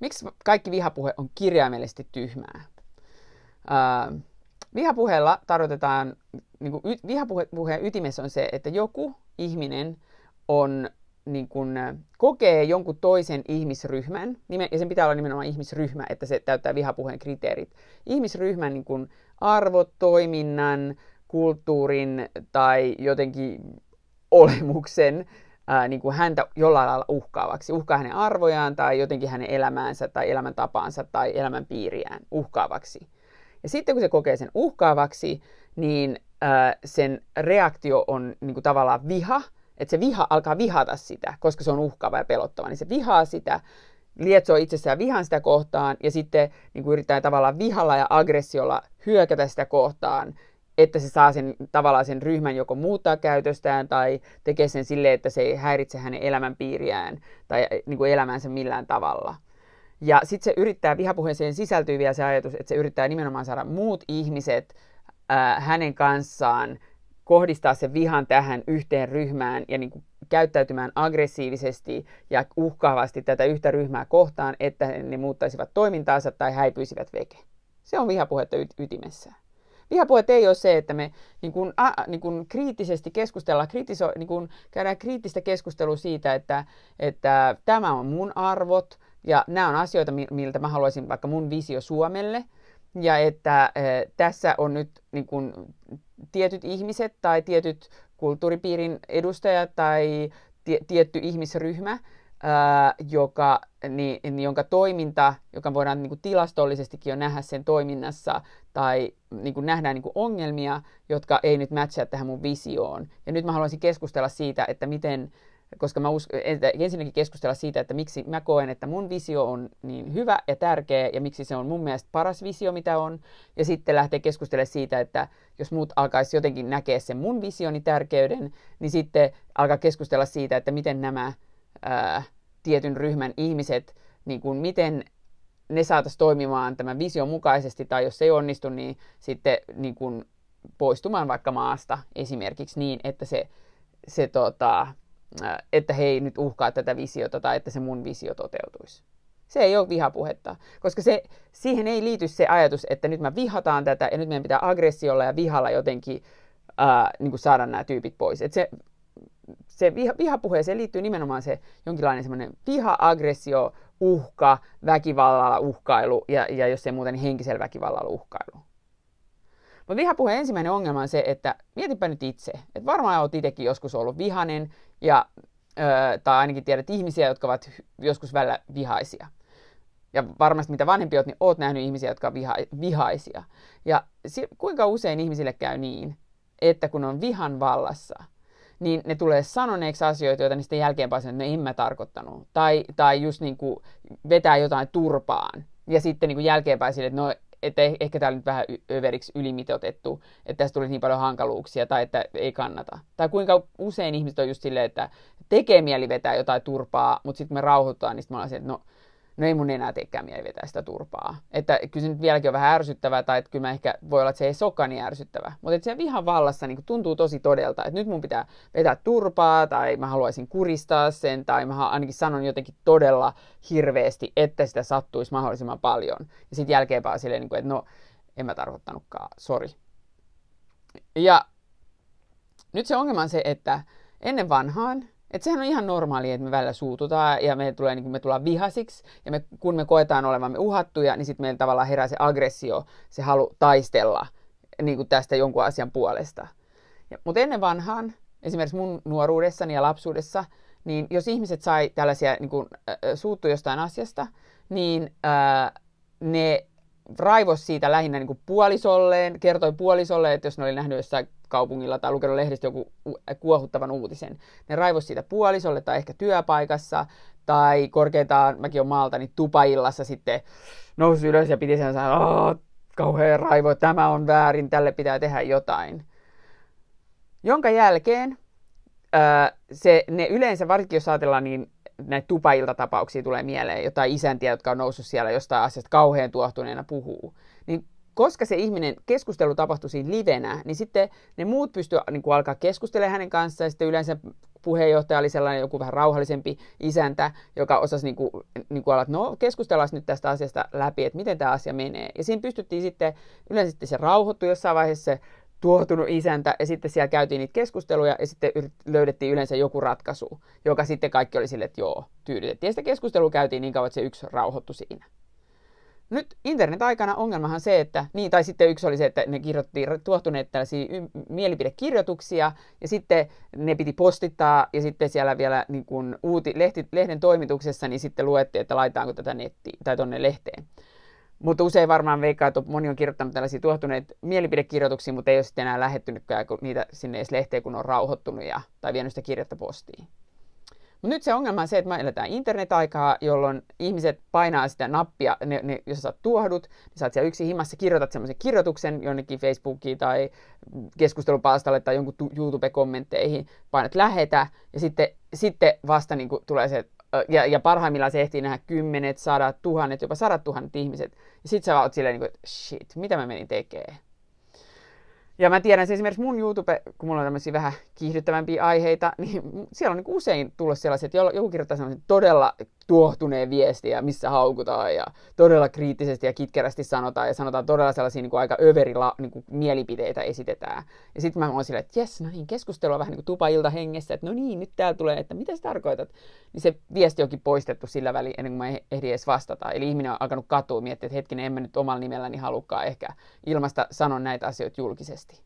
Miksi kaikki vihapuhe on kirjaimellisesti tyhmää? Ää, vihapuheella tarkoitetaan, niin kuin, vihapuheen ytimessä on se, että joku ihminen on niin kuin, kokee jonkun toisen ihmisryhmän, ja sen pitää olla nimenomaan ihmisryhmä, että se täyttää vihapuheen kriteerit, ihmisryhmän niin kuin, arvot, toiminnan, kulttuurin tai jotenkin olemuksen ää, niin kuin häntä jollain lailla uhkaavaksi. Uhkaa hänen arvojaan tai jotenkin hänen elämäänsä tai elämäntapaansa tai elämänpiiriään uhkaavaksi. Ja sitten kun se kokee sen uhkaavaksi, niin ää, sen reaktio on niin kuin tavallaan viha, että se viha alkaa vihata sitä, koska se on uhkaava ja pelottava, niin se vihaa sitä, lietsoo itsessään vihan sitä kohtaan ja sitten niin kuin yrittää tavallaan vihalla ja aggressiolla hyökätä sitä kohtaan että se saa sen, tavallaan sen ryhmän joko muuttaa käytöstään tai tekee sen silleen, että se ei häiritse hänen elämänpiiriään tai äh, niin kuin elämänsä millään tavalla. Ja sitten se yrittää, vihapuheeseen sisältyy vielä se ajatus, että se yrittää nimenomaan saada muut ihmiset ää, äh, hänen kanssaan kohdistaa sen vihan tähän yhteen ryhmään ja niin kuin käyttäytymään aggressiivisesti ja uhkaavasti tätä yhtä ryhmää kohtaan, että ne muuttaisivat toimintaansa tai häipyisivät veke. Se on vihapuhetta y- ytimessään. Vihapuhet ei ole se, että me niin kuin, a, niin kuin kriittisesti keskustellaan, kritiso, niin kuin käydään kriittistä keskustelua siitä, että, että tämä on mun arvot ja nämä on asioita, miltä mä haluaisin vaikka mun visio Suomelle. Ja että äh, tässä on nyt niin kuin, tietyt ihmiset tai tietyt kulttuuripiirin edustajat tai tie, tietty ihmisryhmä – ää, joka, niin, jonka toiminta, joka voidaan niin kuin tilastollisestikin jo nähdä sen toiminnassa, tai niin kuin nähdään niin kuin ongelmia, jotka ei nyt matchaa tähän mun visioon. Ja nyt mä haluaisin keskustella siitä, että miten, koska mä uskon, ensinnäkin keskustella siitä, että miksi mä koen, että mun visio on niin hyvä ja tärkeä ja miksi se on mun mielestä paras visio, mitä on. Ja sitten lähteä keskustelemaan siitä, että jos muut alkaisi jotenkin näkeä sen mun visioni tärkeyden, niin sitten alkaa keskustella siitä, että miten nämä ää, tietyn ryhmän ihmiset, niin kuin miten ne saataisiin toimimaan tämän vision mukaisesti, tai jos se ei onnistu, niin sitten niin kuin poistumaan vaikka maasta esimerkiksi niin, että se, se tota, että he ei nyt uhkaa tätä visiota tai että se mun visio toteutuisi. Se ei ole vihapuhetta, koska se, siihen ei liity se ajatus, että nyt me vihataan tätä ja nyt meidän pitää aggressiolla ja vihalla jotenkin ää, niin kuin saada nämä tyypit pois. Et se se viha, vihapuheeseen liittyy nimenomaan se jonkinlainen semmoinen viha, aggressio, uhka, väkivallalla uhkailu ja, ja jos ei muuten, niin henkisellä väkivallalla uhkailu. Mutta vihapuheen ensimmäinen ongelma on se, että mietipä nyt itse, että varmaan olet itsekin joskus ollut vihanen ja, ö, tai ainakin tiedät ihmisiä, jotka ovat joskus välillä vihaisia. Ja varmasti mitä vanhempi olet, niin olet nähnyt ihmisiä, jotka ovat viha, vihaisia. Ja si- kuinka usein ihmisille käy niin, että kun on vihan vallassa – niin ne tulee sanoneeksi asioita, joita niistä jälkeenpäin sanoo, että no en mä tarkoittanut. Tai, tai just niin kuin vetää jotain turpaan. Ja sitten niin kuin jälkeenpäin sille, että no että eh, ehkä tämä nyt vähän överiksi ylimitotettu, että tässä tuli niin paljon hankaluuksia tai että ei kannata. Tai kuinka usein ihmiset on just silleen, että tekee mieli vetää jotain turpaa, mutta sitten me rauhoittaa, niin sitten me ollaan että no no ei mun enää teekään mieli vetää sitä turpaa. Että kyllä se nyt vieläkin on vähän ärsyttävää, tai että kyllä mä ehkä voi olla, että se ei sokka niin ärsyttävää. Mutta että se vihan vallassa niin tuntuu tosi todelta, että nyt mun pitää vetää turpaa, tai mä haluaisin kuristaa sen, tai mä ainakin sanon jotenkin todella hirveästi, että sitä sattuisi mahdollisimman paljon. Ja sitten jälkeenpäin silleen, niinku, että no, en mä tarkoittanutkaan, sori. Ja nyt se ongelma on se, että ennen vanhaan et sehän on ihan normaali, että me välillä suututaan ja me, tulee, niin kun me tullaan vihasiksi ja me, kun me koetaan olevamme uhattuja, niin sitten meillä tavallaan herää se aggressio, se halu taistella niin kuin tästä jonkun asian puolesta. Mutta ennen vanhaan, esimerkiksi mun nuoruudessani ja lapsuudessa, niin jos ihmiset sai tällaisia niin kuin, äh, suuttu jostain asiasta, niin äh, ne raivosi siitä lähinnä niin kuin puolisolleen, kertoi puolisolle, että jos ne oli nähnyt jossain kaupungilla tai lukenut lehdistä joku kuohuttavan uutisen, ne raivosi siitä puolisolle tai ehkä työpaikassa tai korkeintaan, mäkin olen maalta, niin tupaillassa sitten nousi ylös ja piti sen sanoa, kauhean raivo, tämä on väärin, tälle pitää tehdä jotain. Jonka jälkeen ää, se, ne yleensä, varsinkin jos ajatellaan niin näitä tupailtatapauksia tulee mieleen, jotain isäntiä, jotka on noussut siellä jostain asiasta kauhean tuohtuneena puhuu, niin koska se ihminen, keskustelu tapahtui siinä livenä, niin sitten ne muut pystyivät niin kuin alkaa keskustelemaan hänen kanssaan, ja sitten yleensä puheenjohtaja oli sellainen joku vähän rauhallisempi isäntä, joka osasi niin kuin, niin kuin alat no keskustellaan nyt tästä asiasta läpi, että miten tämä asia menee. Ja siinä pystyttiin sitten, yleensä sitten se rauhoittui jossain vaiheessa se tuohtunut isäntä, ja sitten siellä käytiin niitä keskusteluja, ja sitten löydettiin yleensä joku ratkaisu, joka sitten kaikki oli silleen, että joo, tyydytettiin. Ja sitä keskustelua käytiin niin kauan, että se yksi rauhoittui siinä. Nyt internet-aikana ongelmahan se, että, niin, tai sitten yksi oli se, että ne kirjoitti tuohtuneet tällaisia y- mielipidekirjoituksia, ja sitten ne piti postittaa, ja sitten siellä vielä niin kun uuti, lehti, lehden toimituksessa, niin sitten luettiin, että laitaanko tätä nettiin, tai tuonne lehteen. Mutta usein varmaan veikkaa, että moni on kirjoittanut tällaisia tuohtuneita mielipidekirjoituksia, mutta ei ole sitten enää lähettynytkään kun niitä sinne edes lehteen, kun on rauhoittunut ja, tai vienyt sitä kirjettä postiin. Mutta nyt se ongelma on se, että me eletään internet-aikaa, jolloin ihmiset painaa sitä nappia, ne, ne, jos sä saat tuohdut, niin sä oot siellä yksi himassa, kirjoitat semmoisen kirjoituksen jonnekin Facebookiin tai keskustelupalstalle tai jonkun YouTube-kommentteihin, painat lähetä ja sitten, sitten vasta niin tulee se, ja, ja parhaimmillaan se ehtii nähdä kymmenet, sadat, tuhannet, jopa sadat tuhannet ihmiset. Ja sit sä oot silleen, niin että shit, mitä mä menin tekemään? Ja mä tiedän se esimerkiksi mun YouTube, kun mulla on tämmöisiä vähän kiihdyttävämpiä aiheita, niin siellä on niin usein tullut sellaiset, että joku kirjoittaa sellaisen todella tuohtuneen viestiä, missä haukutaan ja todella kriittisesti ja kitkerästi sanotaan ja sanotaan todella sellaisia niin kuin aika överillä niin kuin mielipiteitä esitetään. Ja sitten mä oon silleen, että jes, no niin, keskustelua vähän niin kuin hengessä, että no niin, nyt täällä tulee, että mitä sä tarkoitat? Niin se viesti onkin poistettu sillä väliin ennen kuin mä eh-, ehdin edes vastata. Eli ihminen on alkanut katua miettiä, että hetkinen, en mä nyt omalla nimelläni niin halukkaan ehkä ilmasta sanon näitä asioita julkisesti.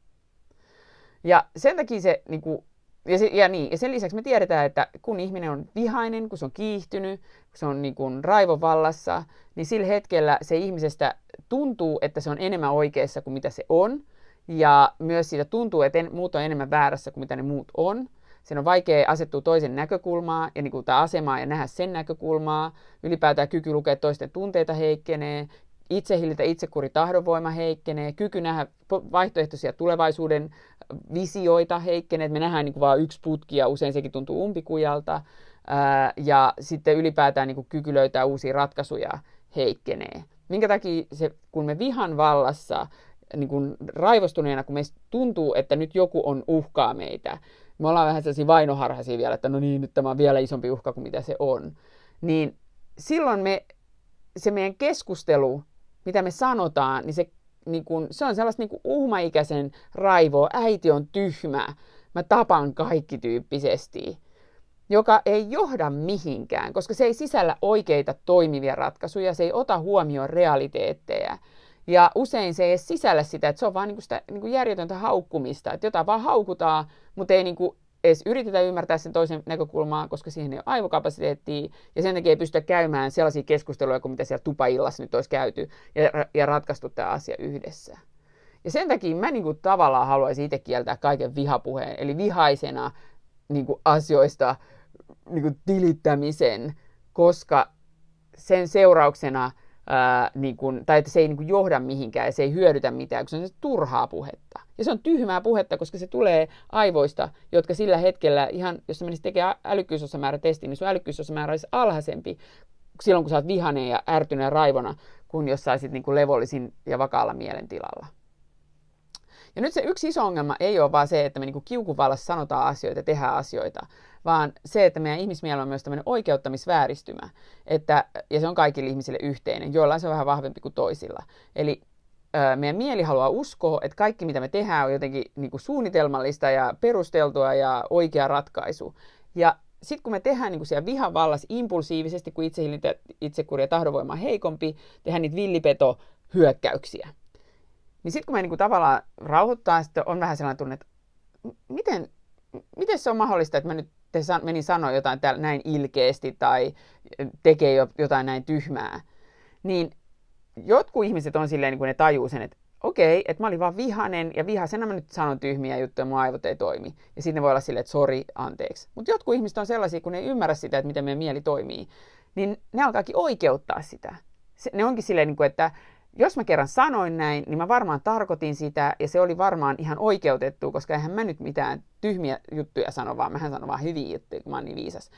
Ja sen takia se niin kuin, ja, se, ja, niin, ja sen lisäksi me tiedetään, että kun ihminen on vihainen, kun se on kiihtynyt, kun se on niin kuin raivovallassa, niin sillä hetkellä se ihmisestä tuntuu, että se on enemmän oikeassa kuin mitä se on. Ja myös siitä tuntuu, että en, muut on enemmän väärässä kuin mitä ne muut on. Sen on vaikea asettua toisen näkökulmaa ja niin kuin, tai asemaa ja nähdä sen näkökulmaa. Ylipäätään kyky lukea toisten tunteita heikkenee, Itsehillintä, itsekuri, tahdonvoima heikkenee, kyky nähdä vaihtoehtoisia tulevaisuuden visioita heikkenee, että me nähdään niin vain yksi putki ja usein sekin tuntuu umpikujalta. ja sitten ylipäätään niin kuin kyky löytää uusia ratkaisuja heikkenee. Minkä takia se, kun me vihan vallassa niin kuin raivostuneena, kun meistä tuntuu, että nyt joku on uhkaa meitä, me ollaan vähän sellaisia vainoharhaisia vielä, että no niin, nyt tämä on vielä isompi uhka kuin mitä se on, niin silloin me, se meidän keskustelu mitä me sanotaan, niin se, niin kun, se on sellaista niin uhmaikäisen raivoa, äiti on tyhmä, mä tapan kaikki tyyppisesti, joka ei johda mihinkään, koska se ei sisällä oikeita toimivia ratkaisuja, se ei ota huomioon realiteetteja. Ja usein se ei edes sisällä sitä, että se on vaan niin sitä niin järjetöntä haukkumista, että jotain vaan haukutaan, mutta ei niin edes yritetä ymmärtää sen toisen näkökulmaa, koska siihen ei ole aivokapasiteettia, ja sen takia ei pystytä käymään sellaisia keskusteluja kuin mitä siellä tupaillassa nyt olisi käyty, ja, ja ratkaistu tämä asia yhdessä. Ja sen takia mä niin kuin, tavallaan haluaisin itse kieltää kaiken vihapuheen, eli vihaisena niin kuin, asioista niin kuin, tilittämisen, koska sen seurauksena, ää, niin kuin, tai että se ei niin kuin, johda mihinkään ja se ei hyödytä mitään, koska se on se turhaa puhetta. Ja se on tyhmää puhetta, koska se tulee aivoista, jotka sillä hetkellä ihan, jos sä menisit tekemään testiin, niin sun älykkyysosamäärä olisi alhaisempi silloin, kun sä oot vihaneen ja ärtyneen raivona, kuin jos sä olisit niin kuin levollisin ja vakaalla mielentilalla. Ja nyt se yksi iso ongelma ei ole vaan se, että me kuin niinku kiukuvallassa sanotaan asioita ja tehdään asioita, vaan se, että meidän ihmismielellä on myös tämmöinen oikeuttamisvääristymä. Että, ja se on kaikille ihmisille yhteinen, joillain se on vähän vahvempi kuin toisilla. Eli meidän mieli haluaa uskoa, että kaikki mitä me tehdään on jotenkin niin kuin suunnitelmallista ja perusteltua ja oikea ratkaisu. Ja sitten kun me tehdään niin kuin siellä vihavallas impulsiivisesti, kun itsehillintä, itse ja tahdonvoima on heikompi, tehdään niitä villipeto hyökkäyksiä. Niin sitten kun me niin kuin tavallaan rauhoittaa, sitten on vähän sellainen tunne, että miten, miten se on mahdollista, että mä nyt te san, menin sanoa jotain täällä näin ilkeästi tai tekee jotain näin tyhmää. Niin jotkut ihmiset on silleen, niin kun ne tajuu sen, että okei, okay, että mä olin vaan vihanen ja vihasena mä nyt sanon tyhmiä juttuja, mun aivot ei toimi. Ja sitten voi olla silleen, että sori, anteeksi. Mutta jotkut ihmiset on sellaisia, kun ne ei ymmärrä sitä, että miten meidän mieli toimii, niin ne alkaakin oikeuttaa sitä. Se, ne onkin silleen, niin kuin, että jos mä kerran sanoin näin, niin mä varmaan tarkoitin sitä, ja se oli varmaan ihan oikeutettu, koska eihän mä nyt mitään tyhmiä juttuja sano, vaan mähän sanon vaan hyviä juttuja, kun mä oon niin viisas.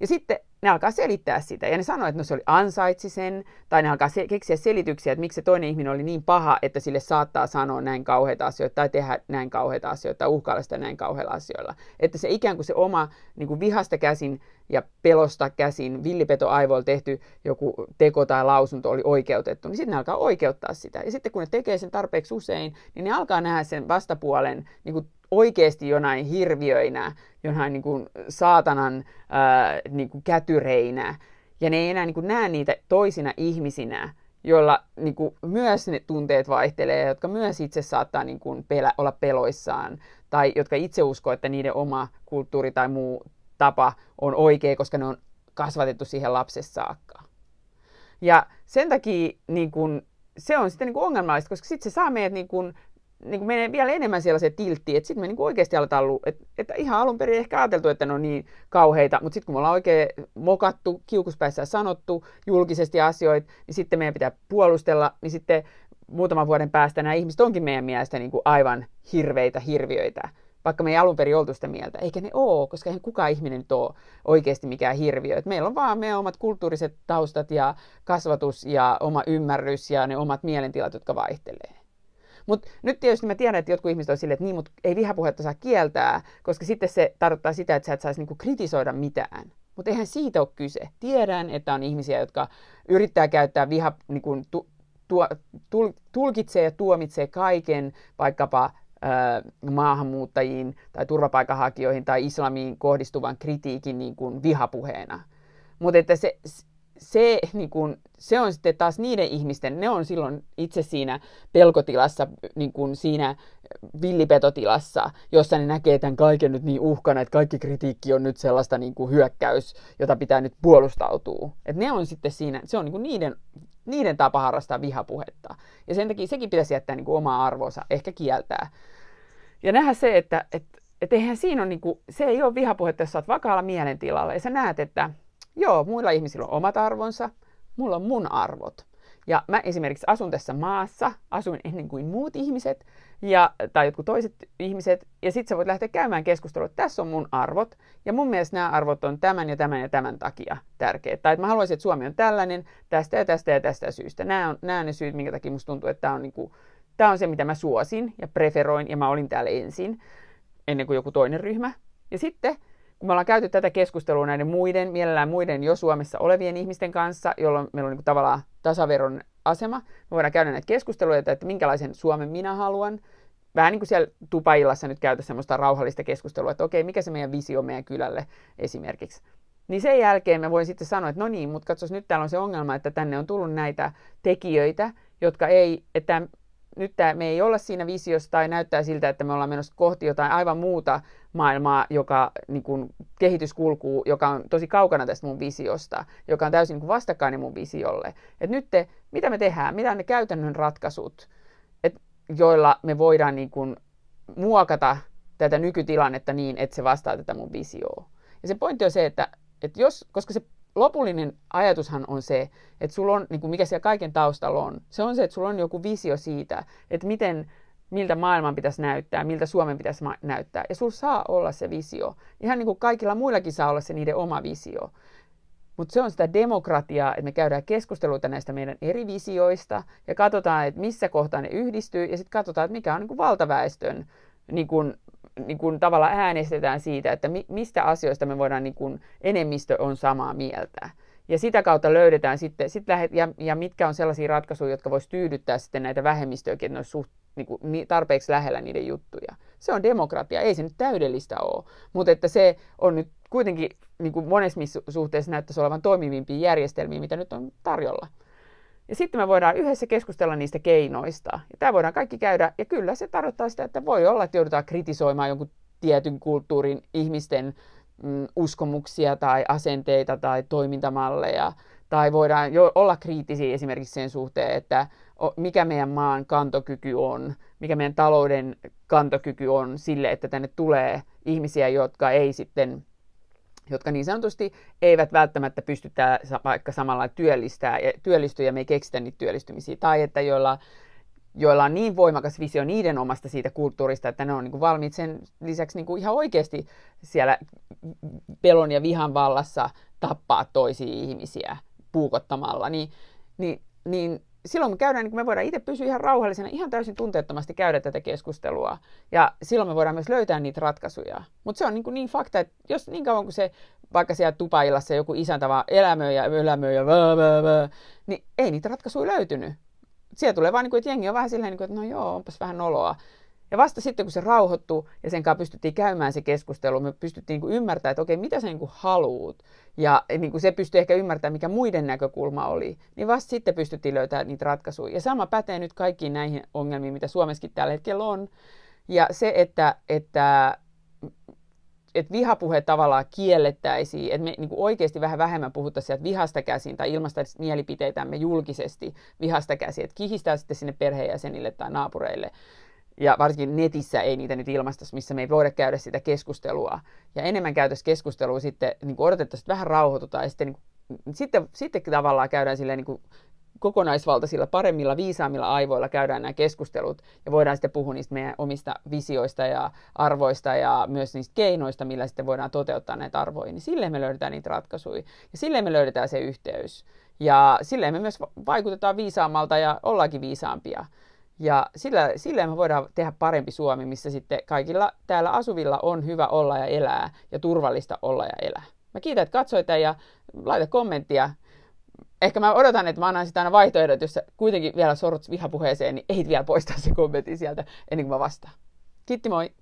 Ja sitten ne alkaa selittää sitä ja ne sanoo, että no se oli ansaitsi sen, tai ne alkaa se- keksiä selityksiä, että miksi se toinen ihminen oli niin paha, että sille saattaa sanoa näin kauheita asioita tai tehdä näin kauheita asioita tai uhkailla sitä näin kauheilla asioilla. Että se ikään kuin se oma niin kuin vihasta käsin ja pelosta käsin villipetoaivoilla tehty joku teko tai lausunto oli oikeutettu, niin sitten ne alkaa oikeuttaa sitä. Ja sitten kun ne tekee sen tarpeeksi usein, niin ne alkaa nähdä sen vastapuolen niin kuin oikeasti jonain hirviöinä, jonain niin kuin saatanan ää, niin kuin kätyreinä. Ja ne ei enää niin kuin näe niitä toisina ihmisinä, joilla niin kuin myös ne tunteet vaihtelee, jotka myös itse saattaa niin kuin pelä, olla peloissaan, tai jotka itse uskoo, että niiden oma kulttuuri tai muu tapa on oikea, koska ne on kasvatettu siihen lapsessa saakka. Ja sen takia niin kun, se on sitten niin kun ongelmallista, koska sitten se saa meidät niin kun, niin menee vielä enemmän siellä se tiltti, että sitten me niin oikeasti aletaan, lu- että, että ihan alun perin ehkä ajateltu, että ne on niin kauheita, mutta sitten kun me ollaan oikein mokattu, kiukuspäissä sanottu julkisesti asioita, niin sitten meidän pitää puolustella, niin sitten muutaman vuoden päästä nämä ihmiset onkin meidän mielestä niin kuin aivan hirveitä hirviöitä, vaikka me ei alun perin oltu sitä mieltä. Eikä ne ole, koska eihän kukaan ihminen nyt ole oikeasti mikään hirviö. Et meillä on vaan meidän omat kulttuuriset taustat ja kasvatus ja oma ymmärrys ja ne omat mielentilat, jotka vaihtelee. Mutta nyt tietysti mä tiedän, että jotkut ihmiset on silleen, että niin, mutta ei vihapuhetta saa kieltää, koska sitten se tarkoittaa sitä, että sä et saisi niinku kritisoida mitään. Mutta eihän siitä ole kyse. Tiedän, että on ihmisiä, jotka yrittää käyttää viha, niin kuin tu, tuo, tul, tulkitsee ja tuomitsee kaiken vaikkapa maahanmuuttajiin tai turvapaikanhakijoihin tai islamiin kohdistuvan kritiikin niin kuin vihapuheena. Mutta että se, se, niin kun, se on sitten taas niiden ihmisten, ne on silloin itse siinä pelkotilassa, niin kun siinä villipetotilassa, jossa ne näkee tämän kaiken nyt niin uhkana, että kaikki kritiikki on nyt sellaista niin kuin hyökkäys, jota pitää nyt puolustautua. Et ne on sitten siinä, se on niin kuin niiden, niiden tapa harrastaa vihapuhetta. Ja sen takia sekin pitäisi jättää niin kuin omaa arvoonsa, ehkä kieltää. Ja nähdä se, että, että et eihän siinä ole, niin kuin, se ei ole vihapuhetta, jos sä oot vakaalla mielentilalla ja sä näet, että Joo, muilla ihmisillä on omat arvonsa, mulla on mun arvot. Ja mä esimerkiksi asun tässä maassa, asun ennen kuin muut ihmiset ja, tai jotkut toiset ihmiset. Ja sitten sä voit lähteä käymään keskustelua, että tässä on mun arvot. Ja mun mielestä nämä arvot on tämän ja tämän ja tämän takia tärkeitä. Tai että mä haluaisin, että Suomi on tällainen tästä ja tästä ja tästä syystä. Nämä on, nämä on ne syyt, minkä takia musta tuntuu, että tämä on, niinku, on se, mitä mä suosin ja preferoin. Ja mä olin täällä ensin, ennen kuin joku toinen ryhmä. Ja sitten kun me ollaan käyty tätä keskustelua näiden muiden, mielellään muiden jo Suomessa olevien ihmisten kanssa, jolloin meillä on niin kuin tavallaan tasaveron asema, me voidaan käydä näitä keskusteluja, että, että minkälaisen Suomen minä haluan, vähän niin kuin siellä tupaillassa nyt käytä semmoista rauhallista keskustelua, että okei, mikä se meidän visio meidän kylälle esimerkiksi. Niin sen jälkeen mä voin sitten sanoa, että no niin, mutta katsos, nyt täällä on se ongelma, että tänne on tullut näitä tekijöitä, jotka ei, että nyt tää, me ei olla siinä visiossa tai näyttää siltä, että me ollaan menossa kohti jotain aivan muuta maailmaa, joka niin kun, kehityskulkuu, joka on tosi kaukana tästä mun visiosta, joka on täysin niin kun, vastakkainen mun visiolle. Et nyt te, mitä me tehdään, mitä on ne käytännön ratkaisut, et, joilla me voidaan niin kun, muokata tätä nykytilannetta niin, että se vastaa tätä mun visioa. Ja se pointti on se, että, että jos, koska se lopullinen ajatushan on se, että sulla on, niin kuin mikä siellä kaiken taustalla on, se on se, että sulla on joku visio siitä, että miten, miltä maailman pitäisi näyttää, miltä Suomen pitäisi ma- näyttää. Ja sulla saa olla se visio. Ihan niin kuin kaikilla muillakin saa olla se niiden oma visio. Mutta se on sitä demokratiaa, että me käydään keskusteluita näistä meidän eri visioista ja katsotaan, että missä kohtaa ne yhdistyy ja sitten katsotaan, että mikä on niin kuin valtaväestön niin kuin niin kuin tavallaan äänestetään siitä, että mistä asioista me voidaan, niin kuin, enemmistö on samaa mieltä. Ja sitä kautta löydetään sitten, sit lähet, ja, ja mitkä on sellaisia ratkaisuja, jotka voisi tyydyttää sitten näitä vähemmistöjäkin, että ne olisi suht, niin kuin, tarpeeksi lähellä niiden juttuja. Se on demokratia, ei se nyt täydellistä ole, mutta että se on nyt kuitenkin niin kuin monessa suhteessa näyttäisi olevan toimivimpia järjestelmiä, mitä nyt on tarjolla. Ja sitten me voidaan yhdessä keskustella niistä keinoista. Ja tämä voidaan kaikki käydä. Ja kyllä se tarkoittaa sitä, että voi olla, että joudutaan kritisoimaan jonkun tietyn kulttuurin ihmisten mm, uskomuksia tai asenteita tai toimintamalleja. Tai voidaan jo olla kriittisiä esimerkiksi sen suhteen, että mikä meidän maan kantokyky on, mikä meidän talouden kantokyky on sille, että tänne tulee ihmisiä, jotka ei sitten jotka niin sanotusti eivät välttämättä pysty tää, vaikka samalla työllistää, työllistyä ja me ei keksitä niitä työllistymisiä. Tai että joilla, joilla on niin voimakas visio niiden omasta siitä kulttuurista, että ne on niin kuin valmiit sen lisäksi niin kuin ihan oikeasti siellä pelon ja vihan vallassa tappaa toisia ihmisiä puukottamalla, niin, niin, niin silloin me käydään, niin me voidaan itse pysyä ihan rauhallisena, ihan täysin tunteettomasti käydä tätä keskustelua. Ja silloin me voidaan myös löytää niitä ratkaisuja. Mutta se on niin, kuin niin fakta, että jos niin kauan kuin se vaikka siellä tupaillassa joku isäntä vaan elämöi ja elämöi ja vää, vää, vää, niin ei niitä ratkaisuja löytynyt. Siellä tulee vaan, niin kuin, että jengi on vähän silleen, niin kuin, että no joo, onpas vähän noloa. Ja vasta sitten, kun se rauhoittuu ja sen kanssa pystyttiin käymään se keskustelu, me pystyttiin niin ymmärtämään, että okei, mitä sä niin haluut. Ja niin kuin se pystyi ehkä ymmärtämään, mikä muiden näkökulma oli. Niin vasta sitten pystyttiin löytämään niitä ratkaisuja. Ja sama pätee nyt kaikkiin näihin ongelmiin, mitä Suomessakin tällä hetkellä on. Ja se, että, että että vihapuhe tavallaan kiellettäisiin, että me niin oikeasti vähän vähemmän puhuttaisiin sieltä vihasta käsin tai ilmasta mielipiteitämme julkisesti vihasta käsin, että kihistää sitten sinne perheenjäsenille tai naapureille ja varsinkin netissä ei niitä nyt ilmaista, missä me ei voida käydä sitä keskustelua. Ja enemmän käytäisiin keskustelua sitten niin odotettaisiin, että vähän rauhoitutaan ja sitten, niin kuin, sitten, sitten tavallaan käydään silleen niin kuin kokonaisvaltaisilla, paremmilla, viisaammilla aivoilla käydään nämä keskustelut ja voidaan sitten puhua niistä meidän omista visioista ja arvoista ja myös niistä keinoista, millä sitten voidaan toteuttaa näitä arvoja, niin silleen me löydetään niitä ratkaisuja ja silleen me löydetään se yhteys. Ja silleen me myös vaikutetaan viisaammalta ja ollaankin viisaampia. Ja sillä, sillä me voidaan tehdä parempi Suomi, missä sitten kaikilla täällä asuvilla on hyvä olla ja elää ja turvallista olla ja elää. Mä kiitän, että katsoit ja laita kommenttia. Ehkä mä odotan, että mä annan sitä aina vaihtoehdot, jos kuitenkin vielä sorrut vihapuheeseen, niin ei vielä poistaa se kommentti sieltä ennen kuin mä vastaan. Kiitti moi!